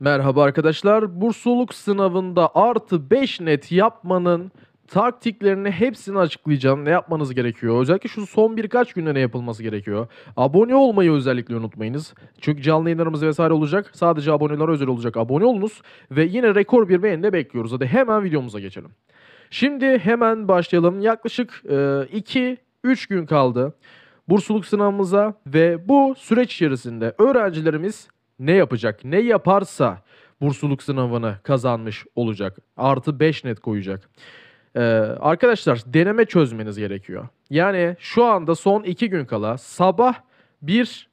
Merhaba arkadaşlar. Bursluluk sınavında artı 5 net yapmanın taktiklerini hepsini açıklayacağım. Ne yapmanız gerekiyor? Özellikle şu son birkaç günde ne yapılması gerekiyor? Abone olmayı özellikle unutmayınız. Çünkü canlı yayınlarımız vesaire olacak. Sadece abonelere özel olacak. Abone olunuz ve yine rekor bir beğeni de bekliyoruz. Hadi hemen videomuza geçelim. Şimdi hemen başlayalım. Yaklaşık 2-3 e, gün kaldı bursluluk sınavımıza ve bu süreç içerisinde öğrencilerimiz ne yapacak? Ne yaparsa bursluluk sınavını kazanmış olacak. Artı 5 net koyacak. Ee, arkadaşlar deneme çözmeniz gerekiyor. Yani şu anda son 2 gün kala sabah bir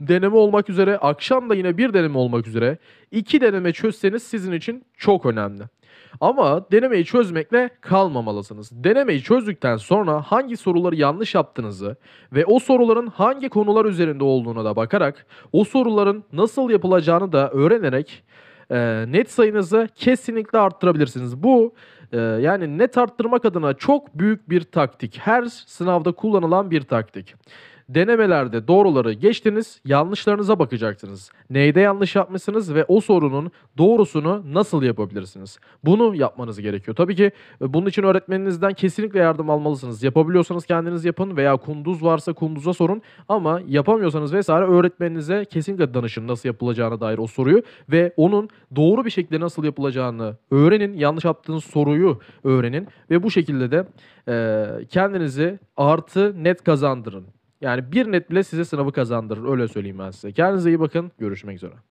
deneme olmak üzere, akşam da yine bir deneme olmak üzere iki deneme çözseniz sizin için çok önemli. Ama denemeyi çözmekle kalmamalısınız. Denemeyi çözdükten sonra hangi soruları yanlış yaptığınızı ve o soruların hangi konular üzerinde olduğuna da bakarak o soruların nasıl yapılacağını da öğrenerek e, net sayınızı kesinlikle arttırabilirsiniz. Bu e, yani net arttırmak adına çok büyük bir taktik. Her sınavda kullanılan bir taktik. Denemelerde doğruları geçtiniz, yanlışlarınıza bakacaksınız. Neyde yanlış yapmışsınız ve o sorunun doğrusunu nasıl yapabilirsiniz? Bunu yapmanız gerekiyor. Tabii ki e, bunun için öğretmeninizden kesinlikle yardım almalısınız. Yapabiliyorsanız kendiniz yapın veya kunduz varsa kunduza sorun ama yapamıyorsanız vesaire öğretmeninize kesinlikle danışın nasıl yapılacağına dair o soruyu ve onun doğru bir şekilde nasıl yapılacağını öğrenin. Yanlış yaptığınız soruyu öğrenin ve bu şekilde de e, kendinizi artı net kazandırın. Yani bir net bile size sınavı kazandırır. Öyle söyleyeyim ben size. Kendinize iyi bakın. Görüşmek üzere.